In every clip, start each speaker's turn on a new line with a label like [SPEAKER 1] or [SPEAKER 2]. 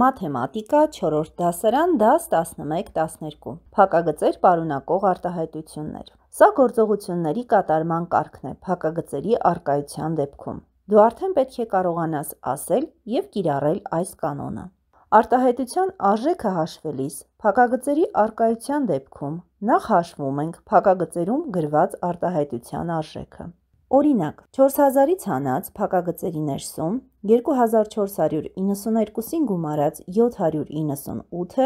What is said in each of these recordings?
[SPEAKER 1] Մաթեմատիկա 4-րդ դասարան դաս 11-12 Փակագծեր պարունակող արտահայտություններ Սա գործողությունների կատարման կարգն է փակագծերի արկայության դեպքում։ Դու արդեն պետք է կարողանաս ասել եւ կիրառել այս կանոնը։ Արտահայտության արժեքը հաշվելիս փակագծերի արկայության դեպքում նախ հաշվում ենք փակագծերում գրված արտահայտության արժեքը։ Օրինակ, 4000-ից հանած փակագծերի ներսում 2492-ին գումարած 798-ը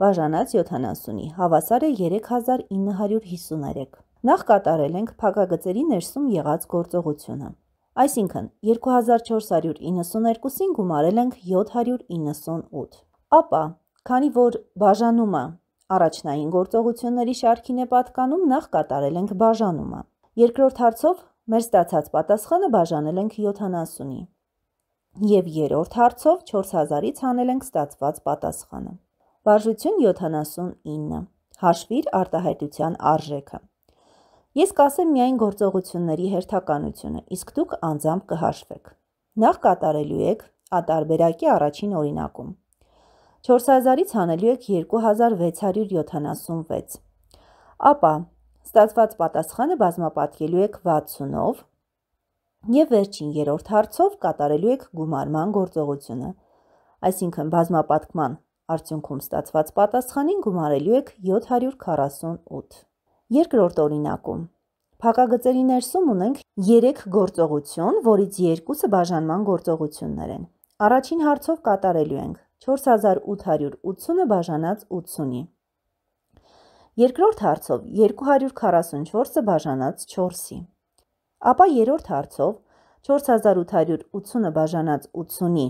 [SPEAKER 1] բաժանած 70-ի, հավասար է 3953։ Նախ կատարել ենք փակագծերի ներսում եղած գործողությունը։ Այսինքն 2492-ին գումարել ենք 798։ Ապա, քանի որ բաժանումը առաջնային գործողությունների շարքին է պատկանում, նախ կատարել ենք բաժանումը։ Երկրորդ հարցով մեր ստացած պատասխանը բաժանել ենք 70-ի։ Եվ երրորդ հարցով 4000-ից հանել ենք ստացված պատասխանը։ Վարժություն 79։ Հաշվիր արտահայտության արժեքը։ Ես կասեմ միայն գործողությունների հերթականությունը, իսկ դուք անձամբ կհաշվեք։ Նախ կատարելու եք ատարբերակի առաջին օրինակում։ 4000-ից հանելու եք 2676։ Ապա ստացված պատասխանը բազմապատկելու եք 60-ով, Եվ վերջին երրորդ հարցով կատարելու եք գումարման գործողությունը։ Այսինքն բազմապատկման արդյունքում ստացված պատասխանին գումարելու եք 748։ Երկրորդ օրինակում Փակագծերի ներսում ունենք 3 գործողություն, որից երկուսը բաժանման գործողություններ են։ Առաջին հարցով կատարելու ենք 4880-ը բաժանած 80-ի։ Երկրորդ հարցով 244-ը բաժանած 4-ի։ Ապա երրորդ հարցով 4880-ը բաժանած 80-ի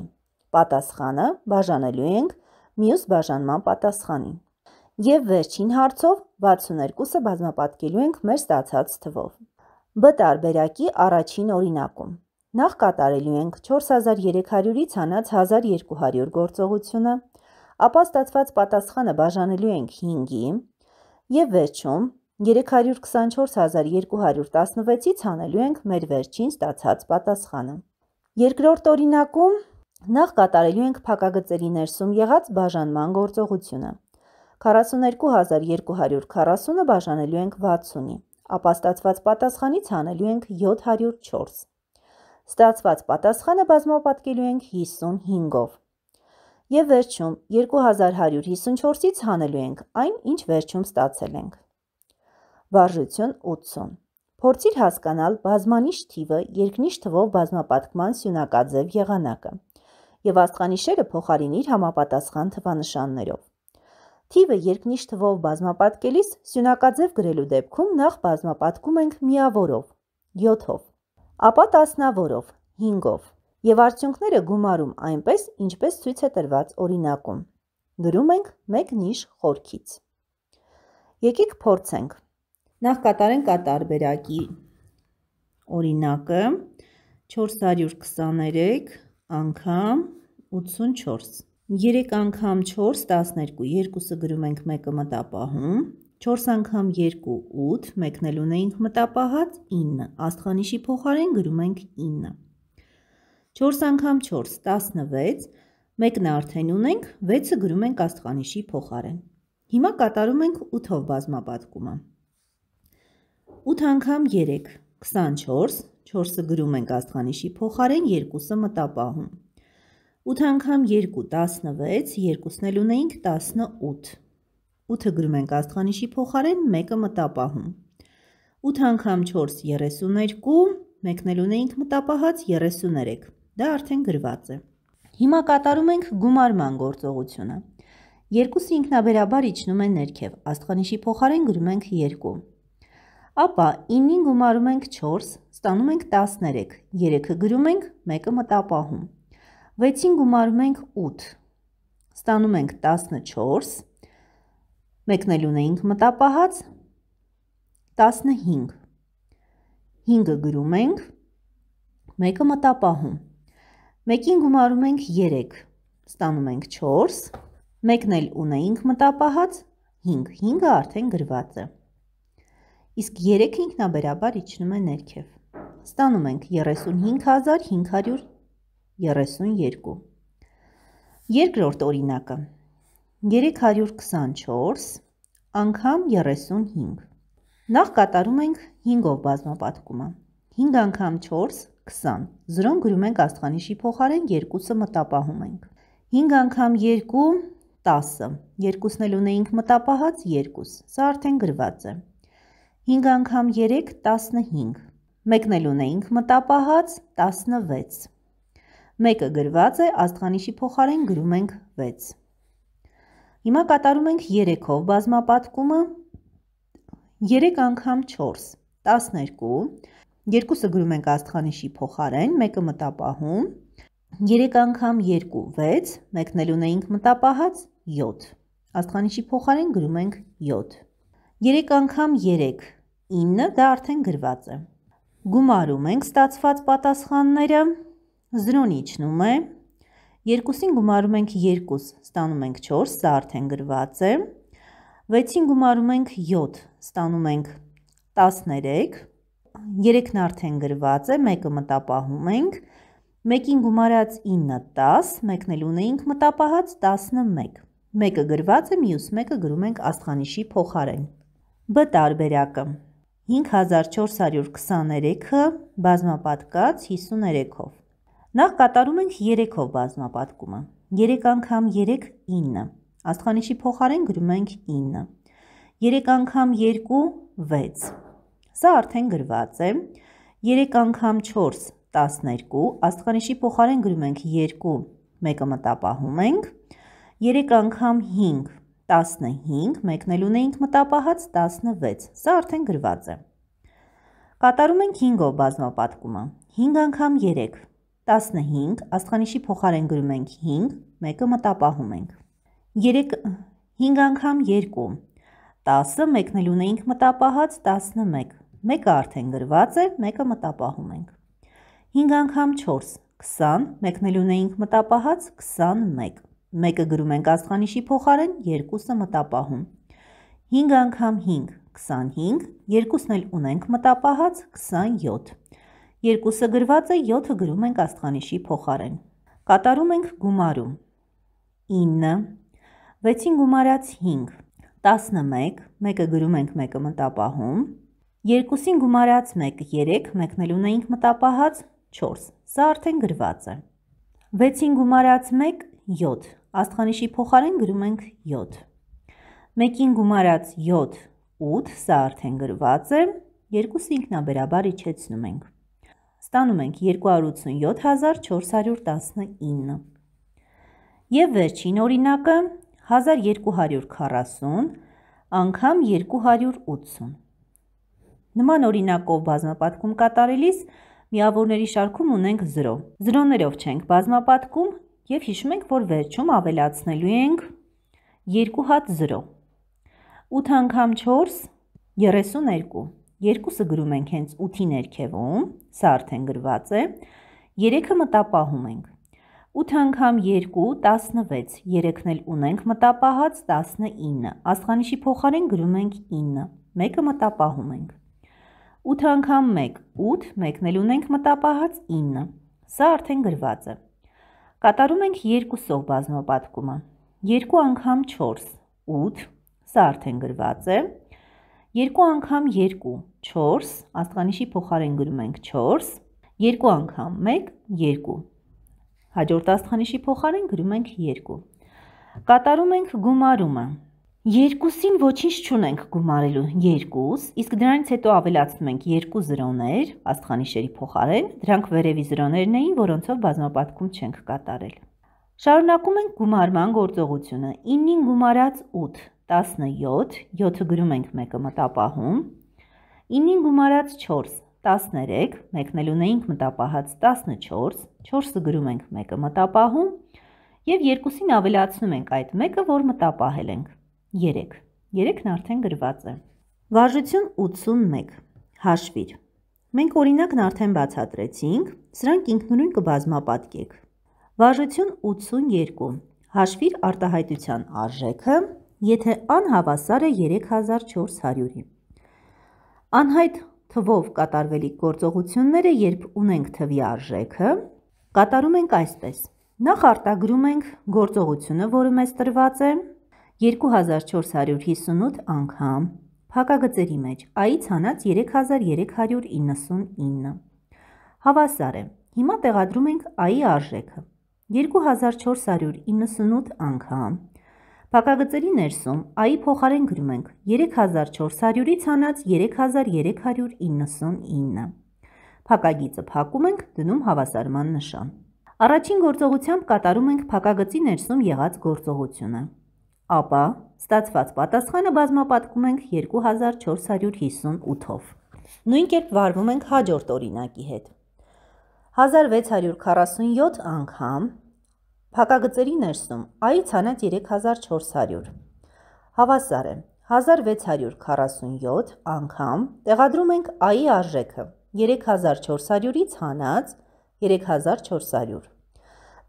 [SPEAKER 1] պատասխանը բաժանելու ենք մյուս բաժանման պատասխանին։ Եվ վերջին հարցով 62-ը բազմապատկելու ենք մեր ստացած թվով։ Բ տարբերակի առաջին օրինակում նախ կատարելու ենք 4300-ից հանած 1200 գործողությունը, ապա ստացված պատասխանը բաժանելու ենք 5-ի, եւ վերջում 324216-ից հանելու ենք մեր վերջին ստացած պատասխանը։ Երկրորդ օրինակում նախ կատարելու ենք փակագծերի ներսում եղած բաժանման գործողությունը։ 42240-ը բաժանելու ենք 60-ի, ապա ստացված պատասխանից հանելու ենք 704։ Ստացված պատասխանը բազմապատկելու ենք 55-ով։ Եվ վերջում 2154-ից հանելու ենք այն, ինչ վերջում ստացել ենք։ Վարժություն 80 Փորձիր հասկանալ բազմանիշ թիվը երկնիշ թվով բազմապատկման սյունակաձև եղանակը եւ աստղանիշերը փոխարինիր համապատասխան թվանշաններով։ Թիվը երկնիշ թվով բազմապատկելիս սյունակաձև գրելու դեպքում նախ բազմապատկում ենք միավորով 7-ով, ապա տասնավորով 5-ով եւ արդյունքները գումարում այնպես, ինչպես ցույց է տրված օրինակում։ Գրում ենք 1 նիշ խորքից։ Եկեք փորձենք 1 Նախ կատարենք կատարբերակի օրինակը 423 անգամ 84 3 անգամ 4 12 երկուսը գրում ենք մեկը մտապահում 4 անգամ 2 8 մեկն էլ ունեինք մտապահած 9 աստղանիշի փոխարեն գրում ենք 9 4 անգամ 4 16 մեկն արդեն ունենք 6-ը գրում ենք աստղանիշի փոխարեն հիմա կատարում ենք 8-ով բազմապատկումը 4 8 անգամ 3, 24, 4-ը գրում ենք աստխանիշի փոխարեն, 2-ը մտապահում։ 8 անգամ 2, 16, 2-ն էլ ունեինք 18։ 8-ը գրում ենք աստխանիշի փոխարեն, 1-ը մտապահում։ 8 անգամ 4, 32, 1-ն էլ ունեինք մտապահած 33։ Դա արդեն գրված է։ Հիմա կատարում ենք գումարման գործողությունը։ Երկուսը ինքնաբերաբար իջնում են ներքև, աստխանիշի փոխարեն գրում ենք 2 ապա 9-ին գումարում ենք 4, ստանում ենք 13, 3-ը գրում ենք, 1-ը մտապահում։ 6-ին գումարում ենք 8, ստանում ենք 14, մեկնելուն էինք մտապահած, 15, 5-ը գրում ենք, 1-ը մտապահում։ 1-ին գումարում ենք 3, ստանում ենք 4, մեկնել ունեինք մտապահած, 5, 5-ը արդեն գրված է։ 5 իսկ 3-ը ինքնաբերաբար իջնում է ներքև։ Ստանում ենք 35532։ Երկրորդ օրինակը 324 անգամ 35։ Նախ կատարում ենք 5-ով բազմապատկումը։ 5 անգամ 4 20։ Զրոն գրում ենք աստղանիշի փոխարեն 2-ը մտապահում ենք։ 5 անգամ 2 10-ը։ 2-ն էլ ունեինք մտապահած 2։ Սա արդեն գրված է։ 2 5 անգամ 3 15։ Մեկնելուն էինք մտապահած 16։ Մեկը գրված է աստղանիշի փոխարեն գրում ենք 6։ Հիմա կատարում ենք 3-ով բազմապատկումը 3 անգամ 4 12 երկուսը գրում ենք աստղանիշի փոխարեն, մեկը մտապահում 3 անգամ 2 6 մեկնելուն էինք մտապահած 7 աստղանիշի փոխարեն գրում ենք 7 3 անգամ 3, 9 դա արդեն գրված է։ Գումարում ենք ստացված պատասխանները, զրոն իջնում է, երկուսին գումարում ենք երկուս, ստանում ենք 4, սա արդեն գրված է, վեցին գումարում ենք 7, ստանում ենք 13, երեքն արդեն գրված է, մեկը մտապահում ենք, մեկին գումարած 9, 10, մեկն էլ ունեինք մտապահած 11, մեկը գրված է, մյուս մեկը գրում ենք աստխանիշի փոխարեն։ Բ տարբերակը 5423-ը բազմապատկած 53-ով։ Նախ կատարում ենք 3-ով բազմապատկումը։ 3 անգամ 3 9, աստխանիշի փոխարեն գրում ենք 9։ 3 անգամ 2 6։ Սա արդեն գրված է։ 3 անգամ 4 12, աստխանիշի փոխարեն գրում ենք 2, մեկը մտապահում ենք։ 3 անգամ 5 15, մեկնելուն էինք մտապահած 16, սա արդեն գրված է։ Կատարում ենք 5-ով բազմապատկումը, 5 անգամ 3, 15, աստխանիշի փոխարեն գրում ենք 5, մեկը մտապահում ենք։ 3, 5 անգամ 2, 10, մեկնելուն էինք մտապահած 11, մեկը արդեն գրված է, մեկը մտապահում ենք։ 5 անգամ 4, 20, մեկնելուն էինք մտապահած 21, Մեկը գրում ենք աստխանիշի փոխարեն, երկուսը մտապահում։ 5 անգամ 5, 25, երկուսն էլ ունենք մտապահած 27։ Երկուսը գրված է, 7-ը գրում ենք աստխանիշի փոխարեն։ Կատարում ենք գումարում։ 9, 6-ին գումարած 5, 11, մեկը գրում ենք մեկը մտապահում, երկուսին գումարած 1, 3, մեկն էլ ունեինք մտապահած 4, սա արդեն գրված է։ 6-ին գումարած 1, 7, աստխանիշի փոխարեն գրում ենք 7։ Մեկին գումարած 7, 8, սա արդեն գրված է, երկուսը ինքնաբերաբար իջեցնում ենք։ Ստանում ենք 287419։ Եվ վերջին օրինակը 1240 անգամ 280։ Նման օրինակով բազմապատկում կատարելիս միավորների շարքում ունենք 0։ Զրոներով չենք բազմապատկում, եւ հիշում ենք, որ վերջում ավելացնելու ենք 2 հատ 0։ 8 անգամ 4 32։ 2-ը գրում ենք հենց 8-ի ներքևում, սա արդեն գրված է։ 3-ը մտապահում ենք։ 8 անգամ 2 16, 3-ն էլ ունենք մտապահած 19, աստղանիշի փոխարեն գրում ենք 9, մեկը մտապահում ենք։ 8 անգամ 1, 8, մեկն էլ ունենք մտապահած 9, սա արդեն գրված է։ 3 Կատարում ենք երկուսով բազմապատկումը։ Երկու անգամ 4, 8, սա արդեն գրված է։ Երկու անգամ 2, 4, աստղանիշի փոխարեն գրում ենք 4, երկու անգամ 1, 2։ Հաջորդ աստղանիշի փոխարեն գրում ենք 2։ Կատարում ենք գումարումը։ Երկուսին ոչինչ չունենք գումարելու, երկուս, իսկ դրանից հետո ավելացնում ենք երկու զրոներ, աստխանիշերի փոխարեն, դրանք վերևի զրոներն էին, որոնցով բազմապատկում չենք կատարել։ Շարունակում ենք գումարման գործողությունը։ 9-ին գումարած 8, 17, 7-ը գրում ենք մեկը մտապահում։ 9-ին գումարած 4, 13, մեկն էլ ունեինք մտապահած 14, 4-ը գրում ենք մեկը մտապահում, եւ երկուսին ավելացնում ենք այդ մեկը, որ մտապահել ենք 3։ 3-ն արդեն գրված է։ Վարժություն 81։ Հաշվիր։ Մենք օրինակն արդեն բացատրեցինք, սրանք ինքնուրույն կբազմապատկեք։ Վարժություն 82։ Հաշվիր արտահայտության արժեքը, եթե անհավասար է 3400-ի։ Անհայտ թվով կատարվելիք գործողությունները, երբ ունենք թվի արժեքը, կատարում ենք այսպես։ Նախ արտագրում ենք գործողությունը, որը մեզ տրված է, 2458 անգամ, փակագծերի մեջ այի ցանած 3399։ Հավասար է։ Հիմա տեղադրում ենք այի արժեքը։ 2498 անգամ, Փակագծերի ներսում այի փոխարեն գրում ենք 3400-ի ցանած 3399։ Փակագիծը փակում ենք, դնում հավասարման նշան։ Առաջին գործողությամբ կատարում ենք փակագծի ներսում եղած գործողությունը ապա ստացված պատասխանը բազմապատկում ենք 2458-ով։ Նույն կերպ վարվում ենք հաջորդ օրինակի հետ։ 1647 անգամ փակագծերի ներսում այի ցանած 3400 հավասար է 1647 անգամ տեղադրում ենք այի արժեքը 3400-ի ցանած 3400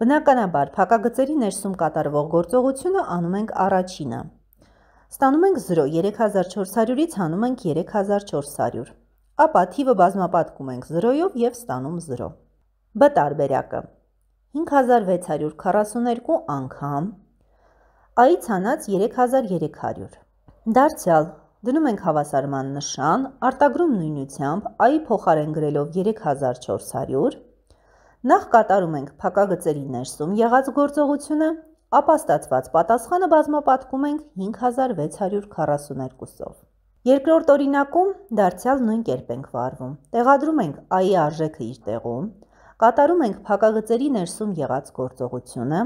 [SPEAKER 1] Բնականաբար, փակագծերի ներսում կատարվող գործողությունը անում ենք առաջինը։ Ստանում ենք 0, 3400-ից հանում ենք 3400։ Ապա թիվը բազմապատկում ենք 0-ով եւ ստանում 0։ Բ տարբերակը 5642 անգամ a-ից հանած 3300։ Դարձյալ դնում ենք հավասարման նշան, արտագրում նույնությամբ a-ի փոխարեն գրելով 3400 Նախ կատարում ենք փակագծերի ներսում եղած գործողությունը, ապա ստացված պատասխանը բազմապատկում ենք 5642-ով։ Երկրորդ օրինակում դարձյալ նույն կերպ ենք վարվում։ Տեղադրում ենք այի արժեքը իր տեղում, կատարում ենք փակագծերի ներսում եղած գործողությունը,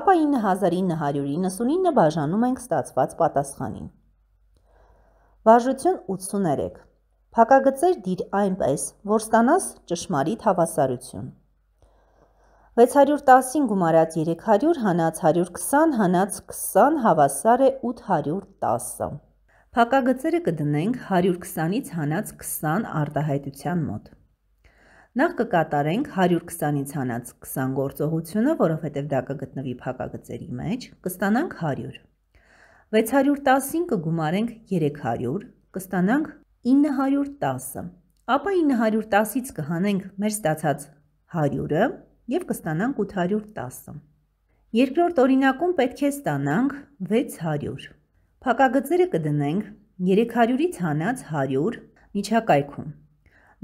[SPEAKER 1] ապա 9999 բաժանում ենք ստացված պատասխանին։ Բաժություն 83 Փակագծեր դիր այնպես, որ ստանաս ճշմարիտ հավասարություն։ 615 գումարած 300 հանած 120 հանած 20 հավասար է 810։ Փակագծերը կդնենք 120-ից հանած 20 արտահայտության մոտ։ Նախ կկատարենք 120-ից հանած 20 գործողությունը, որովհետև դա կգտնվի փակագծերի մեջ, կստանանք 100։ 615 կգումարենք 300, կստանանք 910, ապա 910-ից կհանենք մեր ստացած 100-ը և կստանանք 810-ը։ Երկրորդ օրինակում պետք է ստանանք 600։ Փակագծերը կդնենք 300-ից հանած 100 միջակայքում։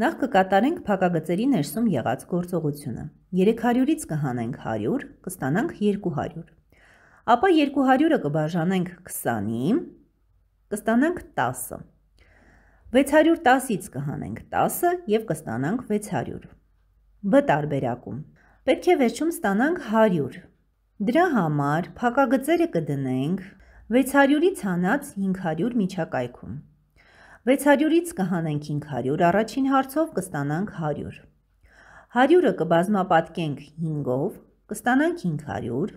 [SPEAKER 1] Նախ կկատարենք փակագծերի ներսում եղած գործողությունը։ 300-ից կհանենք 100, կստանանք 200։ Ապա 200-ը կբաժանենք 20-ի, կստանանք 10-ը։ 610-ից կհանենք 10-ը և կստանանք 600։ Բ տարբերակում պետք է վերջում ստանանք 100։ Դրա համար փակագծերը կդնենք 600-ից հանած 500 միջակայքում։ 600-ից կհանենք 500, առաջին հարցով կստանանք 100։ 100-ը կբազմապատկենք 5-ով, կստանանք 500,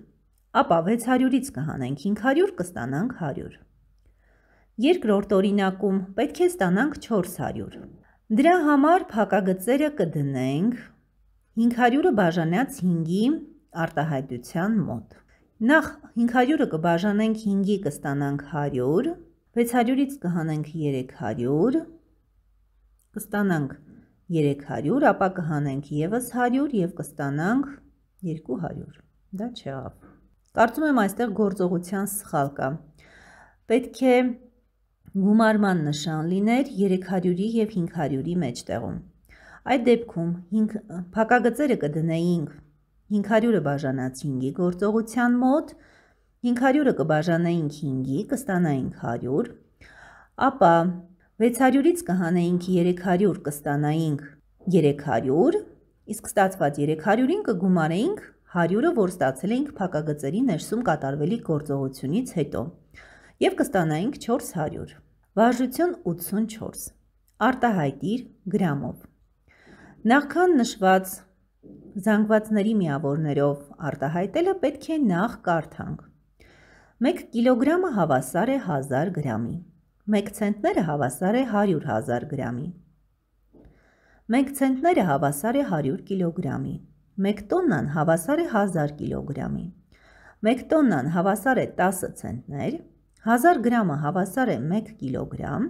[SPEAKER 1] ապա 600-ից կհանենք 500, կստանանք 100։ Երկրորդ օրինակում պետք է ստանանք 400։ Դրա համար փակագծերը կդնենք 0.5 500-ը բաժանած 5-ի արտահայտության մոտ։ Նախ 500-ը կբաժանենք 5-ի կստանանք 100, 600-ից կհանենք 300, կստանանք 300, ապա կհանենք եւս 100 եւ կստանանք 200։ Դա չեղավ։ Կարծում եմ այստեղ գործողության սխալ կա։ Պետք է գումարման նշան լիներ 300-ի եւ 500-ի մեջտեղում։ Այդ դեպքում 5 փակագծերը կդնեինք 500-ը բաժանած 5-ի գործողության մոտ, 500-ը կբաժանեինք 5-ի, կստանայինք 100, ապա 600-ից կհանեինք 300, կստանայինք 300, իսկ ստացված 300-ին կգումարեինք 100-ը, որ ստացել էինք փակագծերի ներսում կատարվելի գործողությունից հետո, եւ կստանայինք 400։ Վարժություն 84։ Արտահայտիր գրամով։ Նախքան նշված զանգվածների միավորներով արտահայտելը պետք է նախ կարդանք։ 1 կիլոգրամը հավասար է 1000 գրամի։ 1 ցենտները հավասար է 100000 գրամի։ 1 ցենտները հավասար է 100 կիլոգրամի։ 1 տոննան հավասար է 1000 կիլոգրամի։ 1 տոննան հավասար է 10 ցենտներ, 1000 գրամը հավասար է 1 կիլոգրամ,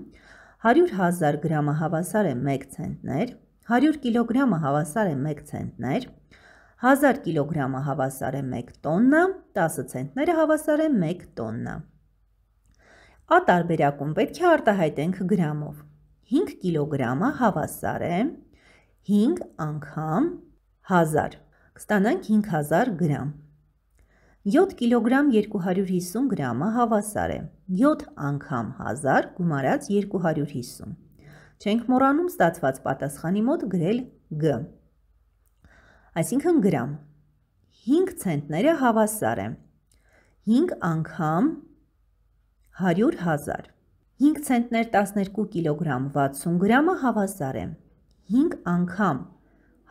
[SPEAKER 1] 100 000 գրամը հավասար է 1 ցենտներ, 1 100 կիլոգրամը հավասար է 1 ցենտներ, 1000 կիլոգրամը հավասար է 1 տոննա, 10 ցենտները հավասար է 1 տոննա։ Ա տարբերակում պետք է արտահայտենք գրամով։ 5 կիլոգրամը հավասար է 5 անգամ 1000։ Կստանանք 5000 գրամ։ 7 կիլոգրամ 250 գրամը հավասար է 7 անգամ 1000 գումարած 250։ Չենք մոռանում ստացված պատասխանի մոտ գրել Գ։ Այսինքն գրամ։ 5 ցենտները հավասար է 5 անգամ 100.000։ 5 ցենտներ 12 կիլոգրամ 60 գրամը հավասար է 5 անգամ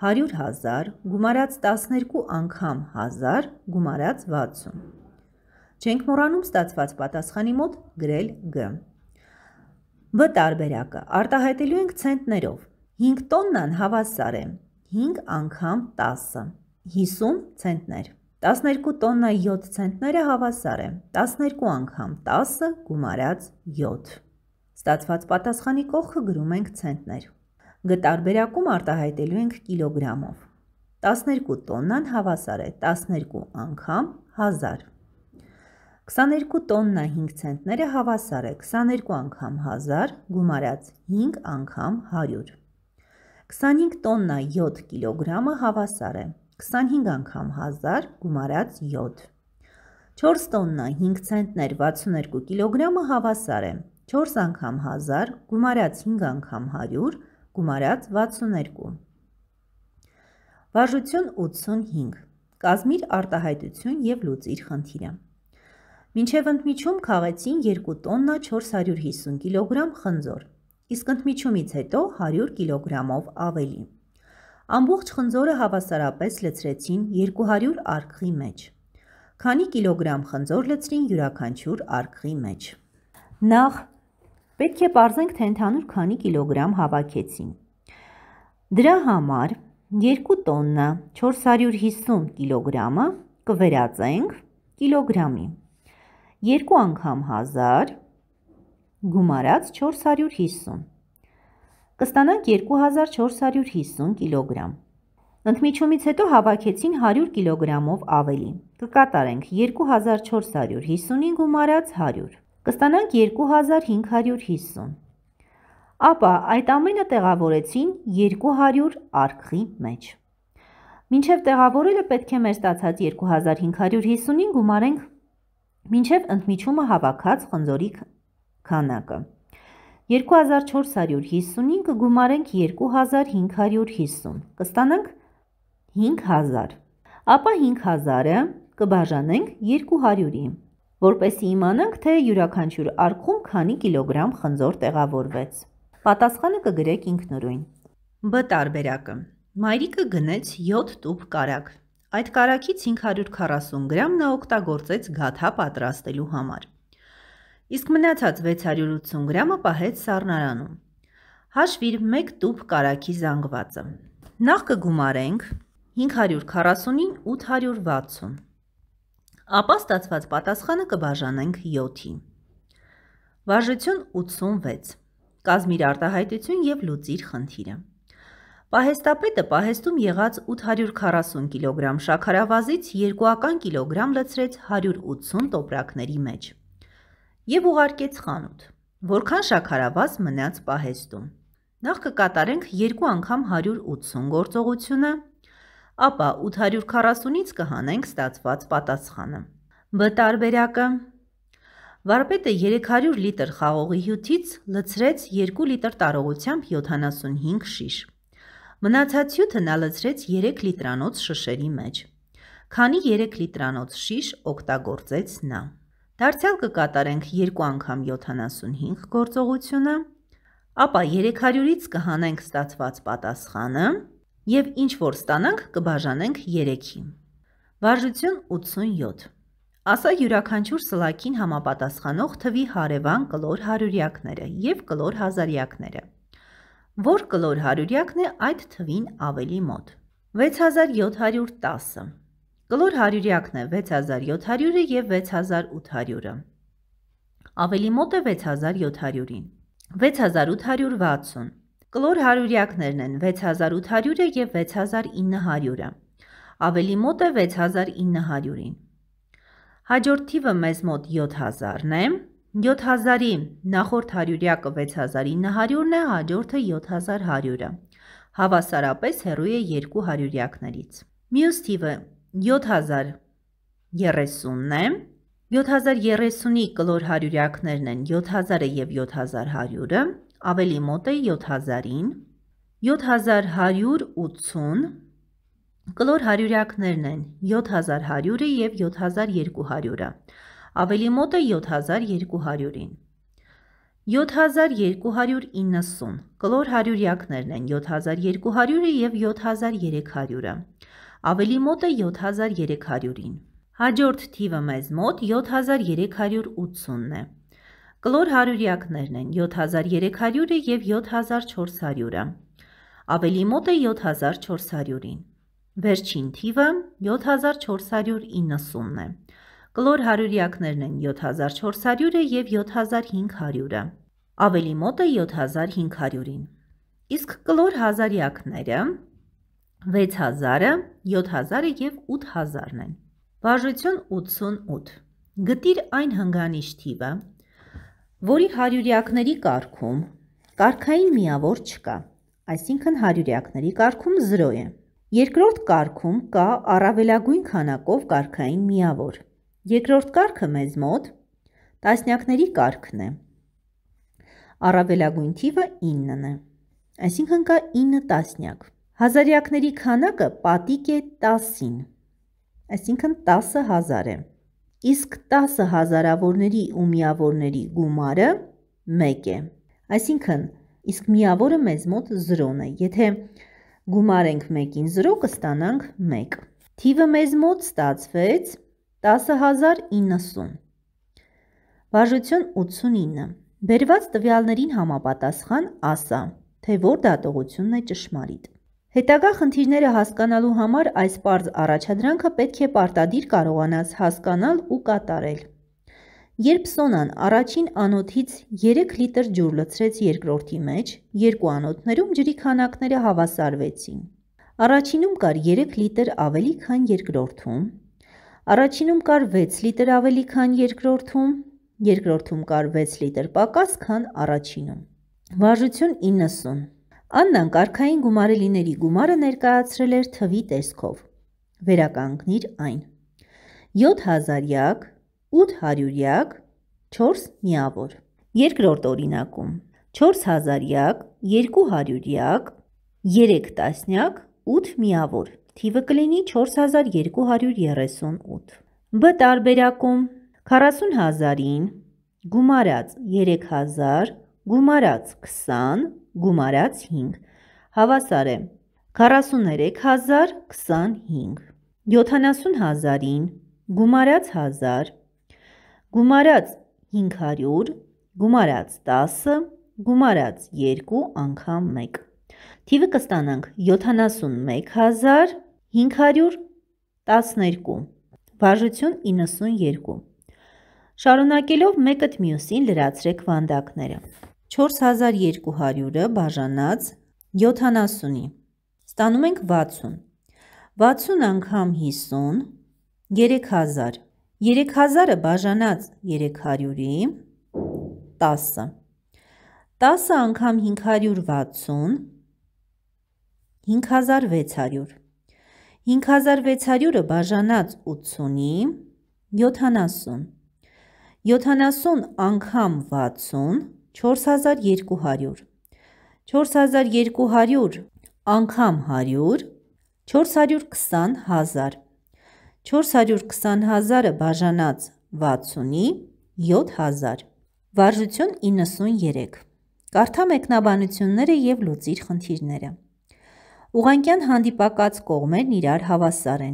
[SPEAKER 1] 100.000 գումարած 12 անգամ 1000 գումարած 60։ Չենք մոռանում ստացված պատասխանի մոտ գրել Գ։ Բ տարբերակը արտահայտելու ենք ցենտներով։ 5 տոննան հավասար է 5 անգամ 10-ը։ 50 ցենտներ։ 12 տոննա 7 ցենտները հավասար է 12 անգամ 10-ը գումարած 7։ Ստացված պատասխանի կողքը գրում ենք ցենտներ։ Գ տարբերակում արտահայտելու ենք կիլոգրամով։ 12 տոննան հավասար է 12 անգամ 1000։ 22 տոննա 5 ցենտները հավասար է 22 անգամ 1000 գումարած 5 անգամ 100։ 25 տոննա 7 կիլոգրամը հավասար է 25 անգամ 1000 գումարած 7։ 4 տոննա 5 ցենտներ 62 կիլոգրամը հավասար է 4 անգամ 1000 գումարած 5 անգամ 100 գումարած 62։ Վարժություն 85։ Կազմիր արտահայտություն եւ լուծիր խնդիրը։ Մինչև ընդմիջում քաղեցին 2 տոննա 450 կիլոգրամ խնձոր, իսկ ընդմիջումից հետո 100 կիլոգրամով ավելի։ Ամբողջ խնձորը հավասարապես լցրեցին 200 արկղի մեջ։ Քանի կիլոգրամ խնձոր լցրին յուրաքանչյուր արկղի մեջ։ Նախ պետք է ողրենք, թե ընդհանուր քանի կիլոգրամ հավաքեցին։ Դրա համար 2 տոննա 450 կիլոգրամը կվերածենք կիլոգրամի։ 2 անգամ 1000 գումարած 450։ Կստանանք 2450 կիլոգրամ։ Ընդմիջումից հետո հավաքեցին 100 կիլոգրամով ավելի։ Կկատարենք 2450-ին գումարած 100։ Կստանանք 2550։ Ապա այդ ամենը տեղավորեցին 200 արքղի մեջ։ Մինչև տեղավորելը պետք է մեր ստացած 2550-ին գումարենք 1 մինչև ընդմիջումը հավաքած խնձորի քանակը։ 2455 գումարենք 2550, կստանանք 5000, ապա 5000-ը կբաժանենք 200-ի, որպեսի իմանանք, թե յուրականչյուր արքում քանի կիլոգրամ խնձոր տեղավորվեց։ Պատասխանը կգրեք ինքնուրույն։ Բ տարբերակը։ Մայրիկը գնեց 7 տուփ կարակ, Այդ կարակից 540 գրամ նա օգտագործեց գաթա պատրաստելու համար։ Իսկ մնացած 680 գրամը պահեց սառնարանում։ Հաշվիր 1 տուփ կարակի զանգվածը։ Նախ կգումարենք 540-ին 860։ Ապա ստացված պատասխանը կբաժանենք 7-ի։ Վարժություն 86։ Կազմիր արտահայտություն եւ լուծիր խնդիրը։ Պահեստապետը պահեստում եղած 840 կիլոգրամ շաքարավազից 2-ական կիլոգրամ լցրեց 180 տոպրակների մեջ և ուղարկեց խանութ, որքան շաքարավազ մնաց պահեստում։ Նախ կկատարենք 2 անգամ 180 գործողությունը, ապա 840-ից կհանենք ստացված պատասխանը։ Բտարբերակը Վարպետը 300 լիտր խաղողի հյութից լցրեց 2 լիտր տարողությամբ 75 շիշ։ Մնացած հյութը նա լցրեց 3 լիտրանոց շշերի մեջ։ Քանի 3 լիտրանոց շիշ օգտագործեց նա։ Դարձյալ կկատարենք 2 անգամ 75 գործողությունը, ապա 300-ից կհանենք ստացված պատասխանը եւ ինչ որ ստանանք կբաժանենք 3-ի։ Վարժություն 87 Ասա յուրաքանչյուր սլակին համապատասխանող թվի հարևան կլոր հարյուրյակները եւ կլոր հազարյակները որ կլոր հարյուրյակն է այդ թվին ավելի մոտ։ 6710-ը։ Կլոր հարյուրյակն է 6700-ը և 6800-ը։ Ավելի մոտ է 6700-ին։ 6860 Կլոր հարյուրյակներն են 6800-ը և 6900-ը։ Ավելի մոտ է 6900-ին։ Հաջորդ թիվը մեզ մոտ 7000-ն է, 7000-ի նախորդ հարյուրյակը 6900-ն է, հաջորդը 7100-ը։ Հավասարապես հեռու է երկու հարյուրյակներից։ Մյուս թիվը 7030-ն է, 7030-ի կլոր հարյուրյակներն են 7000-ը և 7100-ը, ավելի մոտ է 7000-ին, 7180, կլոր հարյուրյակներն են 7100-ը և 7200-ը, ավելի մոտ է 7200-ին։ 7290 կլոր հարյուրյակներն են 7200-ը և 7300-ը, ավելի մոտ է 7300-ին։ Հաջորդ թիվը մեզ մոտ 7380-ն է։ Կլոր հարյուրյակներն են 7300-ը և 7400-ը, ավելի մոտ է 7400-ին։ Վերջին թիվը 7490-ն է։ Կլոր հարյուրյակներն են 7400-ը և 7500-ը, ավելի մոտ է 7500-ին։ Իսկ կլոր հազարյակները 6000-ը, 7000-ը և 8000-ն են։ Բաժություն 88։ Գտիր այն հնգանիշ թիվը, որի հարյուրյակների կարգում կարգային միավոր չկա, այսինքն հարյուրյակների կարգում 0 է։ Երկրորդ կարգում կա առավելագույն քանակով կարգային միավոր։ Երկրորդ կարգը մեզ մոտ տասնյակների կարգն է։ Առավելագույն թիվը 9-ն է։ Այսինքն կա 9 տասնյակ։ Հազարյակների քանակը պատիկ է 10-ին։ Այսինքն 10000 է։ Իսկ 10 հազարավորների ու միավորների գումարը 1 է։ Այսինքն իսկ միավորը մեզ մոտ 0-ն է։ Եթե գումարենք 1-ին 0, կստանանք 1։ Թիվը մեզ մոտ ստացվեց 1 10090 Բաժություն 89 Բերված տվյալներին համապատասխան ասա, թե որ դատողությունն է ճշմարիտ։ Հետագա խնդիրները հասկանալու համար այս պարզ առաջադրանքը պետք է պարտադիր կարողանաս հասկանալ ու կատարել։ Երբ Սոնան առաջին անոթից 3 լիտր ջուր լցրեց երկրորդի մեջ, երկու անոթներում ջրի քանակները հավասարվեցին։ Առաջինում կար 3 լիտր ավելի քան երկրորդում, Առաջինում կար 6 լիտր ավելի քան երկրորդում, երկրորդում կար 6 լիտր պակաս քան առաջինում։ Վարժություն 90։ Աննան կարգային գումարելիների գումարը ներկայացրել էր թվի տեսքով։ Վերականգնիր այն։ 7000-յակ, 800-յակ, 4 միավոր։ Երկրորդ օրինակում 4000-յակ, 200-յակ, 3 տասնյակ, 8 միավոր թիվը կլինի 4238։ Բ տարբերակում 40000-ին գումարած 3000 գումարած 20 գումարած 5 հավասար է 43025 70000-ին գումարած 1000 գումարած 500 գումարած 10 գումարած 2 անգամ 1 թիվը կստանանք 71000 512 Բաժություն 92 Շարունակելով մեկըտ մյուսին լրացրեք վանդակները 4200-ը բաժանած 70-ի Ստանում ենք 60 60 անգամ 50 3000 3000-ը բաժանած 300-ի 10 10 անգամ 560 5600 5600-ը բաժանած 80-ի 70 70 անգամ 60 4200 4200 անգամ 100 420000 420000-ը բաժանած 60-ի 7000 Վարժություն 93 Կարդա մեկնաբանությունները եւ լուծիր խնդիրները Ուղանկյան հանդիպակաց կողմերն իրար հավասար են։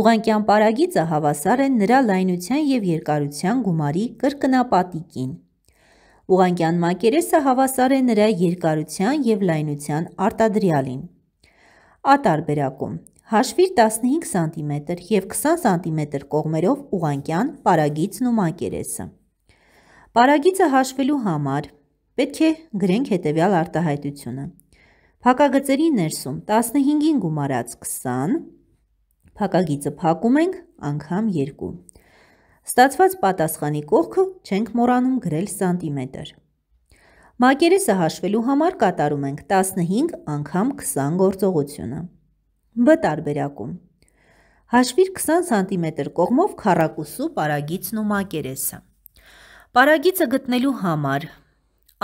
[SPEAKER 1] Ուղանկյան պարագիծը հավասար է նրա լայնության եւ երկարության գումարի կրկնապատիկին։ Ուղանկյան մակերեսը հավասար է նրա երկարության եւ լայնության արտադրյալին։ Ատարբերակում հաշվիր 15 սանտիմետր եւ 20 սանտիմետր կողմերով ուղանկյան պարագիծն ու մակերեսը։ Պարագիծը հաշվելու համար պետք է գրենք հետեւյալ արտահայտությունը: 1 Փակագծերի ներսում 15-ին գումարած 20, փակագիծը փակում ենք անգամ 2։ Ստացված պատասխանի կողքը չենք մոռանում գրել սանտիմետր։ Մակերեսը հաշվելու համար կատարում ենք 15 անգամ 20 գործողությունը։ Բ տարբերակում Հաշվիր 20 սանտիմետր կողմով քառակուսու պարագիցն ու մակերեսը։ Պարագիցը գտնելու համար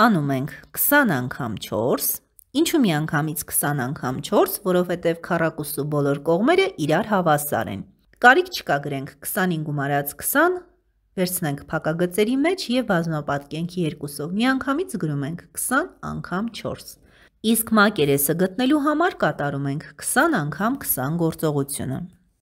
[SPEAKER 1] անում ենք 20 անգամ 4 Ինչու միանգամից 20 անգամ 4, որովհետև քառակուսու բոլոր կողմերը իրար հավասար են։ Կարիք չկա գրենք 20-ին գումարած 20, վերցնենք փակագծերի մեջ եւ բազմապատկենք 2-ով։ Միանգամից գրում ենք 20 անգամ 4։ Իսկ մակերեսը գտնելու համար կատարում ենք 20 անգամ 20 գործողությունը։